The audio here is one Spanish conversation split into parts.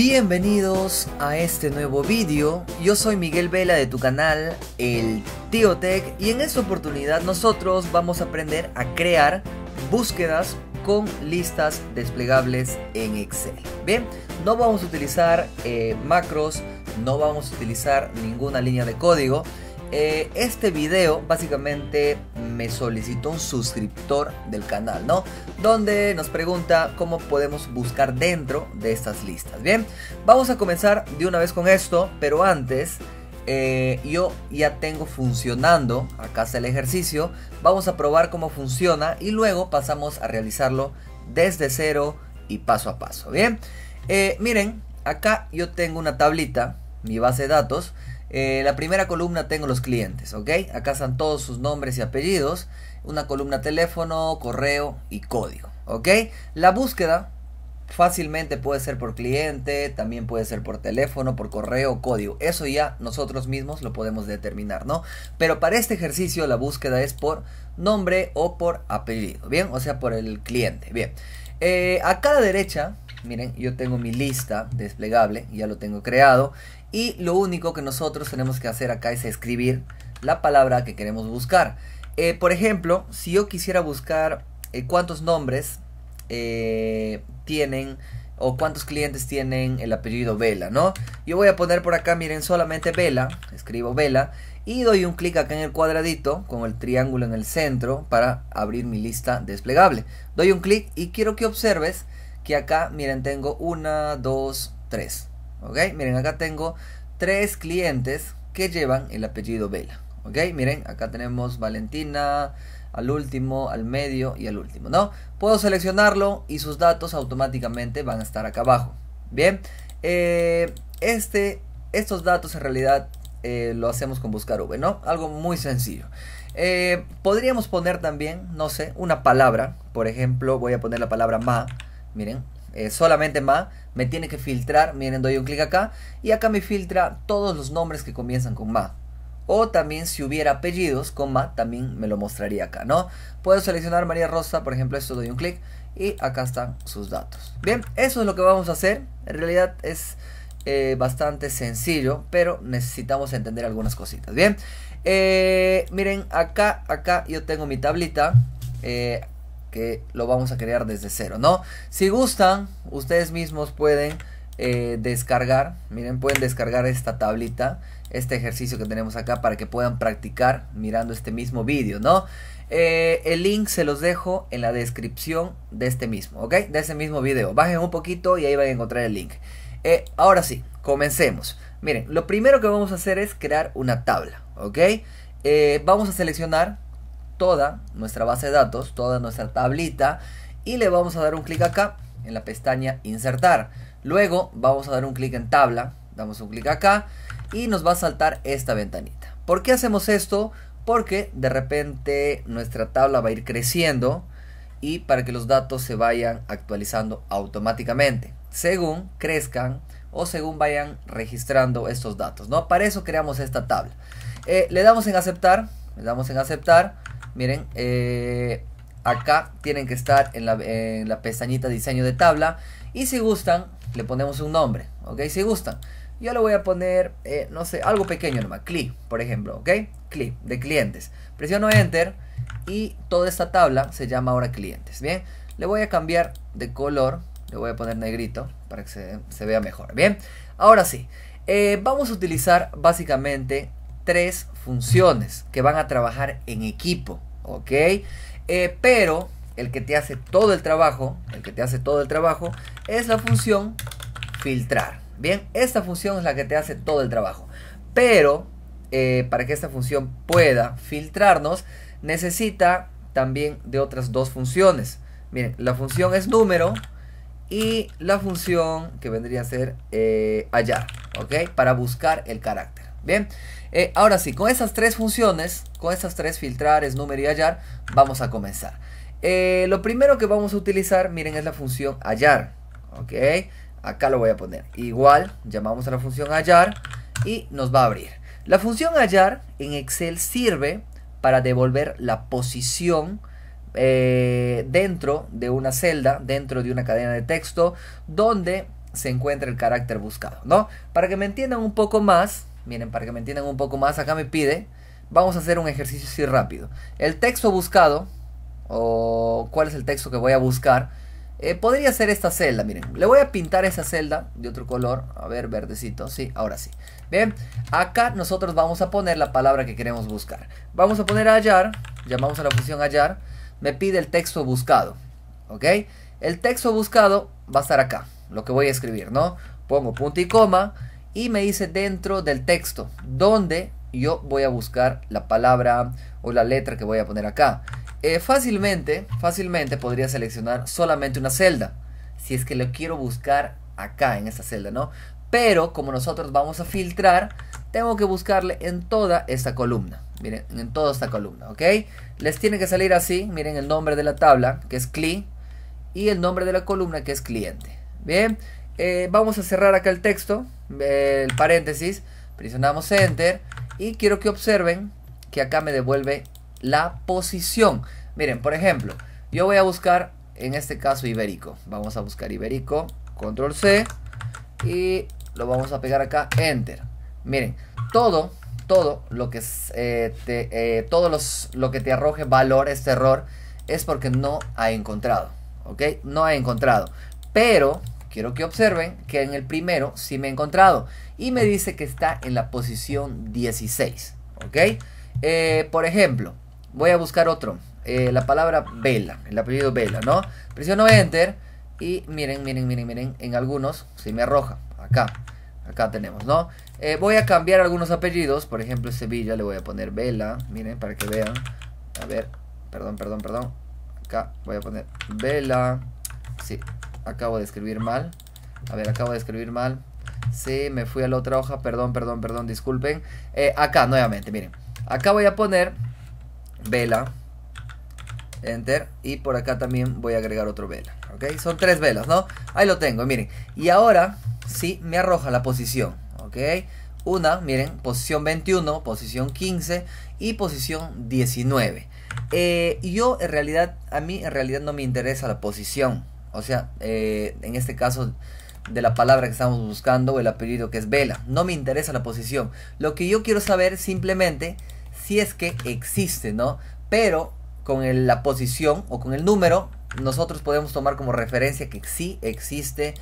Bienvenidos a este nuevo vídeo, yo soy Miguel Vela de tu canal El Tío y en esta oportunidad nosotros vamos a aprender a crear búsquedas con listas desplegables en Excel. Bien, no vamos a utilizar eh, macros, no vamos a utilizar ninguna línea de código, eh, este video básicamente me solicitó un suscriptor del canal, ¿no? Donde nos pregunta cómo podemos buscar dentro de estas listas. Bien, vamos a comenzar de una vez con esto, pero antes... Eh, yo ya tengo funcionando, acá está el ejercicio, vamos a probar cómo funciona y luego pasamos a realizarlo desde cero y paso a paso, ¿bien? Eh, miren, acá yo tengo una tablita, mi base de datos, eh, la primera columna tengo los clientes, ¿ok? Acá están todos sus nombres y apellidos. Una columna teléfono, correo y código, ¿ok? La búsqueda fácilmente puede ser por cliente, también puede ser por teléfono, por correo, código. Eso ya nosotros mismos lo podemos determinar, ¿no? Pero para este ejercicio la búsqueda es por nombre o por apellido, ¿bien? O sea, por el cliente, bien. Eh, acá a la derecha miren, yo tengo mi lista desplegable, ya lo tengo creado. Y lo único que nosotros tenemos que hacer acá es escribir la palabra que queremos buscar. Eh, por ejemplo, si yo quisiera buscar eh, cuántos nombres eh, tienen o cuántos clientes tienen el apellido Vela, ¿no? Yo voy a poner por acá, miren, solamente Vela, escribo Vela y doy un clic acá en el cuadradito con el triángulo en el centro para abrir mi lista desplegable. Doy un clic y quiero que observes que acá, miren, tengo una, dos, tres. ¿ok? Miren, acá tengo tres clientes que llevan el apellido Vela, ¿ok? Miren, acá tenemos Valentina, al último, al medio y al último, ¿no? Puedo seleccionarlo y sus datos automáticamente van a estar acá abajo, ¿bien? Eh, este, estos datos en realidad eh, lo hacemos con buscar V, ¿no? Algo muy sencillo. Eh, podríamos poner también, no sé, una palabra. Por ejemplo, voy a poner la palabra ma. Miren, eh, solamente ma, me tiene que filtrar, miren, doy un clic acá y acá me filtra todos los nombres que comienzan con ma. O también si hubiera apellidos con ma, también me lo mostraría acá, ¿no? Puedo seleccionar María Rosa, por ejemplo, esto doy un clic y acá están sus datos. Bien, eso es lo que vamos a hacer. En realidad es eh, bastante sencillo, pero necesitamos entender algunas cositas. Bien, eh, miren, acá, acá yo tengo mi tablita que lo vamos a crear desde cero, ¿no? Si gustan, ustedes mismos pueden eh, descargar, miren, pueden descargar esta tablita, este ejercicio que tenemos acá para que puedan practicar mirando este mismo vídeo, ¿no? Eh, el link se los dejo en la descripción de este mismo, ¿ok? De ese mismo video. Bajen un poquito y ahí van a encontrar el link. Eh, ahora sí, comencemos. Miren, lo primero que vamos a hacer es crear una tabla, ¿ok? vamos a seleccionar toda nuestra base de datos, toda nuestra tablita y le vamos a dar un clic acá en la pestaña insertar. Luego vamos a dar un clic en tabla, damos un clic acá y nos va a saltar esta ventanita. ¿Por qué hacemos esto? Porque de repente nuestra tabla va a ir creciendo y para que los datos se vayan actualizando automáticamente según crezcan o según vayan registrando estos datos, ¿no? Para eso creamos esta tabla. Eh, le damos en aceptar, le damos en aceptar Miren, eh, acá tienen que estar en la, pestañita diseño de tabla. Y si gustan, le ponemos un nombre, ¿ok? Si gustan. Yo le voy a poner, eh, no sé, algo pequeño nomás. CLI, por ejemplo, ¿ok? CLI, de clientes. Presiono Enter y toda esta tabla se llama ahora clientes, ¿bien? Le voy a cambiar de color, le voy a poner negrito para que se, vea mejor, ¿bien? Ahora sí, eh, vamos a utilizar básicamente tres funciones que van a trabajar en equipo, ¿ok? Eh, pero el que te hace todo el trabajo, el que te hace todo el trabajo, es la función filtrar. Bien, esta función es la que te hace todo el trabajo. Pero eh, para que esta función pueda filtrarnos, necesita también de otras dos funciones. Miren, la función es número y la función que vendría a ser eh, allá ¿ok? Para buscar el carácter. Bien, eh, ahora sí, con esas tres funciones, con esas tres filtrares número y hallar, vamos a comenzar. Eh, lo primero que vamos a utilizar, miren, es la función hallar. Ok, acá lo voy a poner. Igual, llamamos a la función hallar y nos va a abrir. La función hallar en Excel sirve para devolver la posición eh, dentro de una celda, dentro de una cadena de texto, donde se encuentra el carácter buscado, ¿no? Para que me entiendan un poco más, Miren, para que me entiendan un poco más, acá me pide, vamos a hacer un ejercicio así rápido. El texto buscado, o cuál es el texto que voy a buscar, eh, podría ser esta celda, miren. Le voy a pintar esa celda de otro color, a ver, verdecito, sí, ahora sí. Bien, acá nosotros vamos a poner la palabra que queremos buscar. Vamos a poner hallar, llamamos a la función hallar, me pide el texto buscado, ¿ok? El texto buscado va a estar acá, lo que voy a escribir, ¿no? Pongo punto y coma, y me dice dentro del texto donde yo voy a buscar la palabra o la letra que voy a poner acá. Eh, fácilmente, fácilmente podría seleccionar solamente una celda, si es que lo quiero buscar acá en esta celda, ¿no? Pero como nosotros vamos a filtrar, tengo que buscarle en toda esta columna. Miren, en toda esta columna, ¿ok? Les tiene que salir así, miren el nombre de la tabla, que es CLI, y el nombre de la columna, que es cliente. Bien, eh, vamos a cerrar acá el texto, el paréntesis, presionamos Enter y quiero que observen que acá me devuelve la posición. Miren, por ejemplo, yo voy a buscar, en este caso, ibérico. Vamos a buscar ibérico, control C y lo vamos a pegar acá, Enter. Miren, todo, todo lo que, eh, eh, todos los, lo que te arroje valor, este error, es porque no ha encontrado, ¿ok? No ha encontrado. Pero Quiero que observen que en el primero sí me he encontrado. Y me dice que está en la posición 16. ¿Ok? Eh, por ejemplo, voy a buscar otro. Eh, la palabra vela, el apellido vela, ¿no? Presiono Enter y miren, miren, miren, miren, en algunos se me arroja. Acá, acá tenemos, ¿no? Eh, voy a cambiar algunos apellidos, por ejemplo, Sevilla le voy a poner vela, miren, para que vean. A ver, perdón, perdón, perdón. Acá voy a poner vela. Sí, acabo de escribir mal. A ver, acabo de escribir mal. Sí, me fui a la otra hoja, perdón, perdón, perdón, disculpen. Eh, acá, nuevamente, miren. Acá voy a poner vela, enter, y por acá también voy a agregar otro vela, ¿ok? Son tres velas, ¿no? Ahí lo tengo, miren. Y ahora, sí, me arroja la posición, ¿ok? Una, miren, posición 21, posición 15 y posición 19. Eh, yo en realidad, a mí en realidad no me interesa la posición, o sea, eh, en este caso de la palabra que estamos buscando el apellido que es Vela. No me interesa la posición. Lo que yo quiero saber simplemente si es que existe, ¿no? Pero con la posición o con el número, nosotros podemos tomar como referencia que sí existe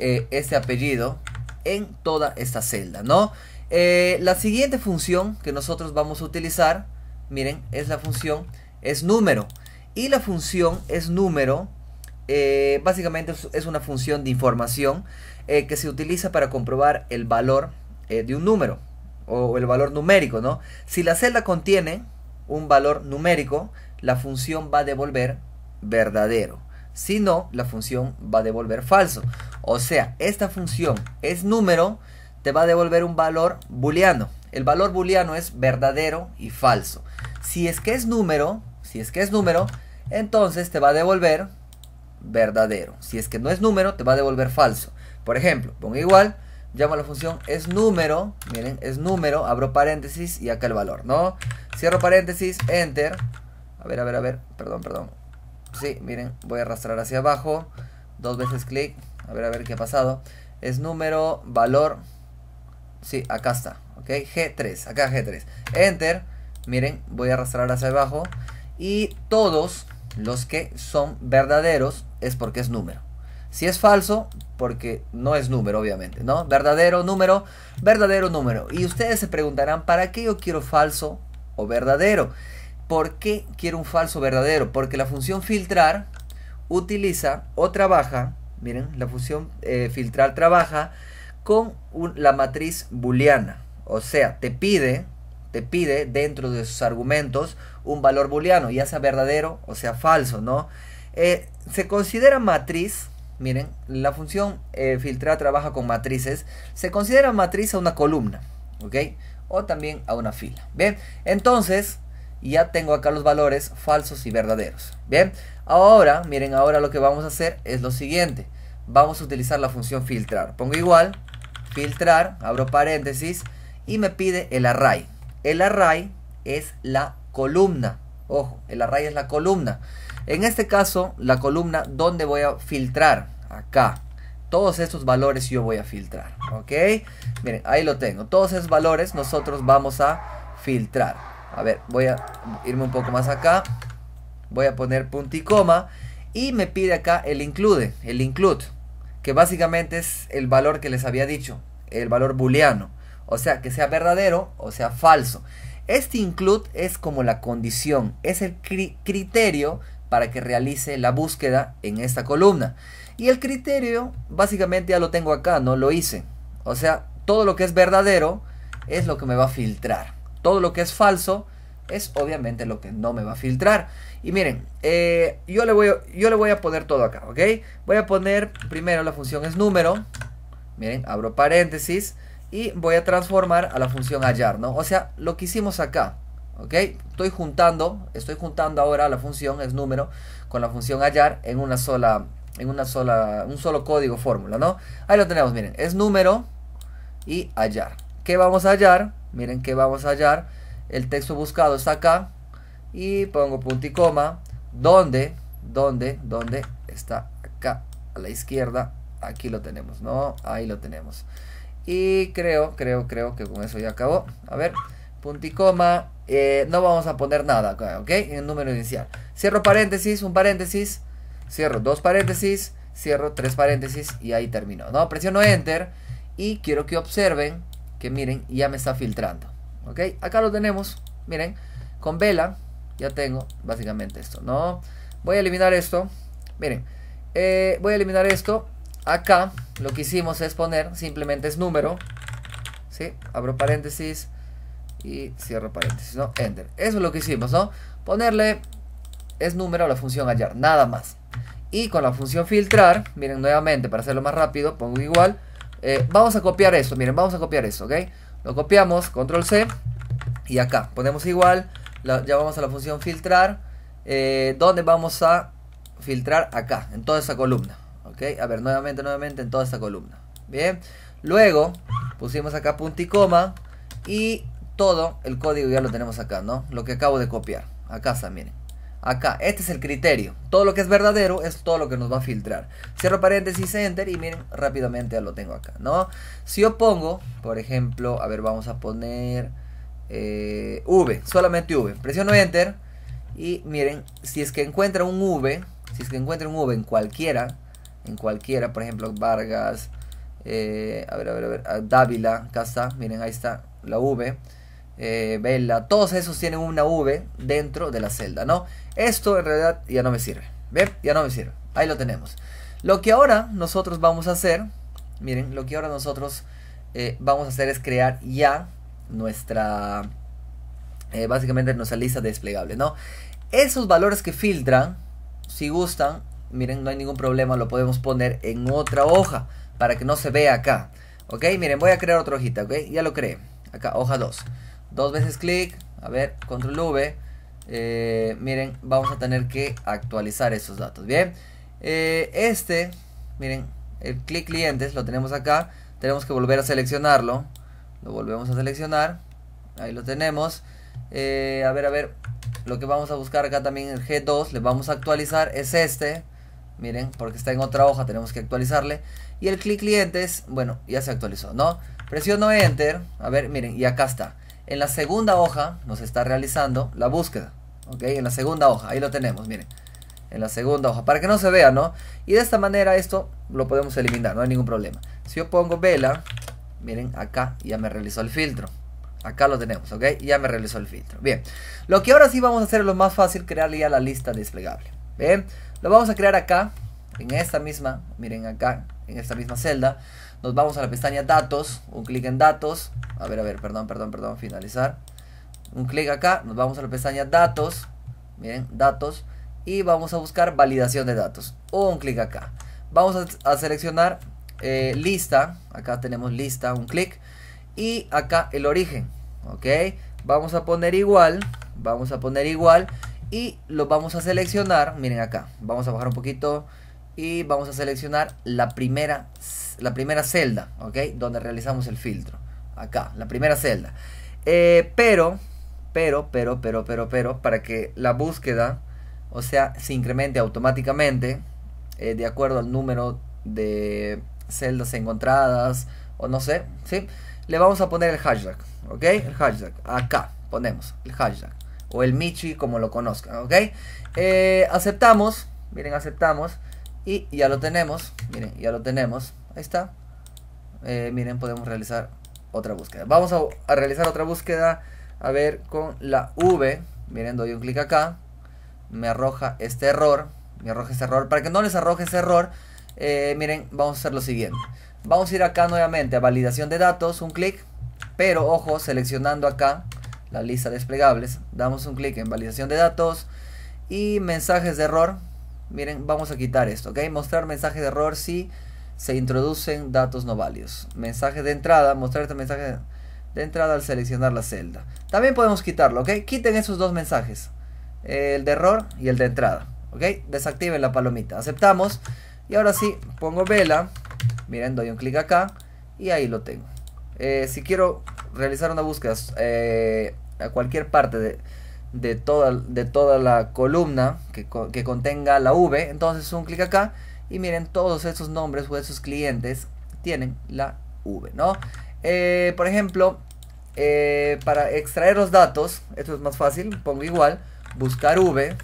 eh, este apellido en toda esta celda, ¿no? Eh, la siguiente función que nosotros vamos a utilizar, miren, es la función es número. Y la función es número eh, básicamente es una función de información eh, que se utiliza para comprobar el valor eh, de un número o el valor numérico, ¿no? Si la celda contiene un valor numérico, la función va a devolver verdadero. Si no, la función va a devolver falso. O sea, esta función es número, te va a devolver un valor booleano. El valor booleano es verdadero y falso. Si es que es número, si es que es número, entonces te va a devolver verdadero. Si es que no es número, te va a devolver falso. Por ejemplo, pongo igual, llamo a la función es número, miren, es número, abro paréntesis y acá el valor, ¿no? Cierro paréntesis, enter. A ver, a ver, a ver, perdón, perdón. Sí, miren, voy a arrastrar hacia abajo, dos veces clic, a ver, a ver qué ha pasado. Es número, valor, sí, acá está, ¿ok? G3, acá G3. Enter, miren, voy a arrastrar hacia abajo y todos los que son verdaderos es porque es número. Si es falso, porque no es número, obviamente, ¿no? Verdadero número, verdadero número. Y ustedes se preguntarán, ¿para qué yo quiero falso o verdadero? ¿Por qué quiero un falso verdadero? Porque la función filtrar utiliza o trabaja, miren, la función eh, filtrar trabaja con la matriz booleana. O sea, te pide te pide dentro de sus argumentos un valor booleano, ya sea verdadero o sea falso, ¿no? Eh, se considera matriz, miren, la función eh, filtrar trabaja con matrices, se considera matriz a una columna, ¿ok? O también a una fila, ¿bien? Entonces, ya tengo acá los valores falsos y verdaderos, ¿bien? Ahora, miren, ahora lo que vamos a hacer es lo siguiente, vamos a utilizar la función filtrar, pongo igual, filtrar, abro paréntesis, y me pide el array, el array es la columna. Ojo, el array es la columna. En este caso, la columna, donde voy a filtrar? Acá. Todos estos valores yo voy a filtrar. ¿Ok? Miren, ahí lo tengo. Todos esos valores nosotros vamos a filtrar. A ver, voy a irme un poco más acá. Voy a poner punto y coma. Y me pide acá el include, el include. Que básicamente es el valor que les había dicho. El valor booleano o sea, que sea verdadero o sea falso. Este include es como la condición, es el criterio para que realice la búsqueda en esta columna. Y el criterio básicamente ya lo tengo acá, no lo hice. O sea, todo lo que es verdadero es lo que me va a filtrar. Todo lo que es falso es obviamente lo que no me va a filtrar. Y miren, eh, yo, le voy, yo le voy a poner todo acá, ¿ok? Voy a poner primero la función es número. Miren, abro paréntesis y voy a transformar a la función hallar, ¿no? O sea, lo que hicimos acá, ¿ok? Estoy juntando, estoy juntando ahora la función, es número, con la función hallar en una sola, en una sola, un solo código fórmula, ¿no? Ahí lo tenemos, miren, es número y hallar. ¿Qué vamos a hallar? Miren qué vamos a hallar. El texto buscado está acá y pongo punto y coma, ¿Dónde? ¿Dónde? ¿Dónde? está acá a la izquierda, aquí lo tenemos, ¿no? Ahí lo tenemos. Y creo, creo, creo que con eso ya acabó. A ver, punto y coma. Eh, no vamos a poner nada acá, ¿ok? En el número inicial. Cierro paréntesis, un paréntesis. Cierro dos paréntesis. Cierro tres paréntesis y ahí termino ¿no? Presiono Enter y quiero que observen que miren, ya me está filtrando, ¿ok? Acá lo tenemos, miren, con vela ya tengo básicamente esto, ¿no? Voy a eliminar esto, miren, eh, voy a eliminar esto acá lo que hicimos es poner, simplemente es número, ¿sí? Abro paréntesis y cierro paréntesis, ¿no? Enter. Eso es lo que hicimos, ¿no? Ponerle es número a la función hallar, nada más. Y con la función filtrar, miren nuevamente, para hacerlo más rápido, pongo igual. Eh, vamos a copiar esto, miren, vamos a copiar esto, ¿ok? Lo copiamos, control C, y acá ponemos igual, ya vamos a la función filtrar, eh, dónde donde vamos a filtrar acá, en toda esa columna. A ver, nuevamente, nuevamente en toda esta columna. Bien. Luego pusimos acá punto y coma y todo el código ya lo tenemos acá, ¿no? Lo que acabo de copiar. Acá está, miren. Acá, este es el criterio. Todo lo que es verdadero es todo lo que nos va a filtrar. Cierro paréntesis, enter y miren, rápidamente ya lo tengo acá, ¿no? Si yo pongo, por ejemplo, a ver, vamos a poner eh, V, solamente V. Presiono enter y miren, si es que encuentra un V, si es que encuentra un V en cualquiera en cualquiera, por ejemplo, Vargas, eh, a ver, a ver, a Dávila, acá está, miren, ahí está la V, eh, Vela, todos esos tienen una V dentro de la celda, ¿no? Esto en realidad ya no me sirve, ¿ven? Ya no me sirve, ahí lo tenemos. Lo que ahora nosotros vamos a hacer, miren, lo que ahora nosotros eh, vamos a hacer es crear ya nuestra, básicamente nuestra lista desplegable, ¿no? Esos valores que filtran, si gustan, miren, no hay ningún problema, lo podemos poner en otra hoja para que no se vea acá. Ok, miren, voy a crear otra hojita, ok, ya lo creé. Acá, hoja 2. Dos veces clic, a ver, control V. Eh, miren, vamos a tener que actualizar esos datos, ¿bien? Eh, este, miren, el clic clientes lo tenemos acá. Tenemos que volver a seleccionarlo. Lo volvemos a seleccionar. Ahí lo tenemos. Eh, a ver, a ver. Lo que vamos a buscar acá también el G2. Le vamos a actualizar. Es este miren, porque está en otra hoja, tenemos que actualizarle. Y el clic clientes, bueno, ya se actualizó, ¿no? Presiono Enter, a ver, miren, y acá está. En la segunda hoja nos está realizando la búsqueda, ¿ok? En la segunda hoja, ahí lo tenemos, miren. En la segunda hoja, para que no se vea, ¿no? Y de esta manera esto lo podemos eliminar, no hay ningún problema. Si yo pongo vela, miren, acá ya me realizó el filtro. Acá lo tenemos, ¿ok? Ya me realizó el filtro. Bien, lo que ahora sí vamos a hacer es lo más fácil, crearle ya la lista desplegable. Bien, lo vamos a crear acá, en esta misma, miren acá, en esta misma celda. Nos vamos a la pestaña datos, un clic en datos. A ver, a ver, perdón, perdón, perdón, finalizar. Un clic acá, nos vamos a la pestaña datos. Miren, datos. Y vamos a buscar validación de datos. Un clic acá. Vamos a, seleccionar eh, lista. Acá tenemos lista, un clic. Y acá el origen. Ok. Vamos a poner igual. Vamos a poner igual y lo vamos a seleccionar, miren acá, vamos a bajar un poquito y vamos a seleccionar la primera, la primera celda, ¿ok? Donde realizamos el filtro, acá, la primera celda. Eh, pero, pero, pero, pero, pero, pero, para que la búsqueda, o sea, se incremente automáticamente eh, de acuerdo al número de celdas encontradas o no sé, ¿sí? Le vamos a poner el hashtag, ¿ok? El hashtag, acá ponemos el hashtag o el Michi, como lo conozcan, ¿ok? Eh, aceptamos, miren, aceptamos. Y ya lo tenemos, miren, ya lo tenemos. Ahí está. Eh, miren, podemos realizar otra búsqueda. Vamos a, realizar otra búsqueda. A ver, con la V. Miren, doy un clic acá. Me arroja este error. Me arroja este error. Para que no les arroje ese error, eh, miren, vamos a hacer lo siguiente. Vamos a ir acá nuevamente a validación de datos, un clic. Pero, ojo, seleccionando acá la lista desplegables, damos un clic en validación de datos y mensajes de error. Miren, vamos a quitar esto, ¿ok? Mostrar mensaje de error si se introducen datos no válidos. Mensaje de entrada, mostrar este mensaje de entrada al seleccionar la celda. También podemos quitarlo, ¿ok? Quiten esos dos mensajes, el de error y el de entrada, ¿ok? Desactiven la palomita, aceptamos. Y ahora sí, pongo vela, miren, doy un clic acá y ahí lo tengo. Eh, si quiero realizar una búsqueda eh, a cualquier parte de, toda, de toda la columna que, contenga la V. Entonces un clic acá y miren, todos esos nombres o esos clientes tienen la V, ¿no? Eh, por ejemplo, eh, para extraer los datos, esto es más fácil, pongo igual, buscar V,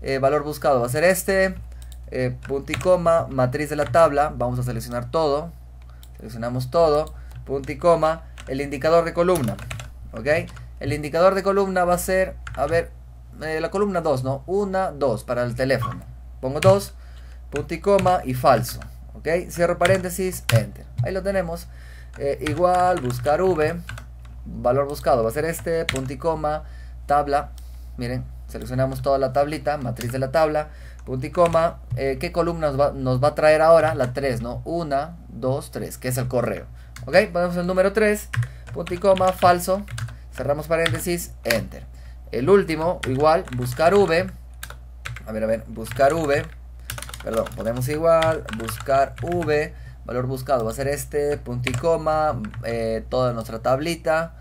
eh, valor buscado va a ser este, punto y coma, matriz de la tabla, vamos a seleccionar todo, seleccionamos todo, punto y coma, el indicador de columna, ¿ok? El indicador de columna va a ser, a ver, eh, la columna 2, ¿no? 1, 2 para el teléfono. Pongo 2, punto y coma y falso. ¿Ok? Cierro paréntesis, enter. Ahí lo tenemos. Eh, igual, buscar V, valor buscado va a ser este, punto y coma, tabla. Miren, seleccionamos toda la tablita, matriz de la tabla, punto y coma. Eh, ¿Qué columna nos va, nos va, a traer ahora? La 3, ¿no? 1, 2, 3, que es el correo. ¿Ok? Ponemos el número 3, punto y coma, falso cerramos paréntesis, enter. El último, igual, buscar v, a ver, a ver, buscar v, perdón, ponemos igual, buscar v, valor buscado va a ser este, punto y coma, eh, toda nuestra tablita,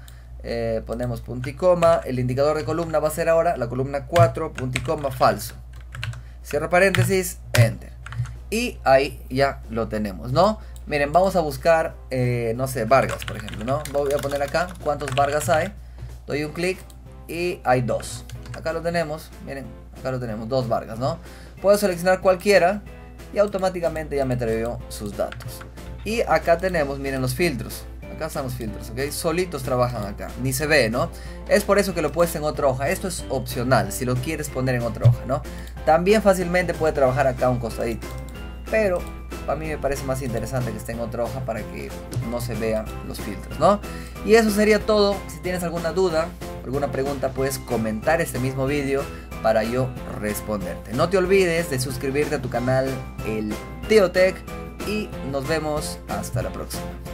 eh, ponemos punto y coma, el indicador de columna va a ser ahora la columna 4, punto y coma, falso. Cierro paréntesis, enter. Y ahí ya lo tenemos, ¿no? Miren, vamos a buscar, eh, no sé, Vargas, por ejemplo, ¿no? Voy a poner acá cuántos Vargas hay. Doy un clic y hay dos. Acá lo tenemos, miren, acá lo tenemos, dos Vargas, ¿no? Puedo seleccionar cualquiera y automáticamente ya me traigo sus datos. Y acá tenemos, miren, los filtros. Acá están los filtros, ¿ok? Solitos trabajan acá, ni se ve, ¿no? Es por eso que lo puedes en otra hoja. Esto es opcional, si lo quieres poner en otra hoja, ¿no? También fácilmente puede trabajar acá un costadito. Pero a mí me parece más interesante que esté en otra hoja para que no se vean los filtros, ¿no? Y eso sería todo. Si tienes alguna duda, alguna pregunta, puedes comentar este mismo vídeo para yo responderte. No te olvides de suscribirte a tu canal, el Tech y nos vemos hasta la próxima.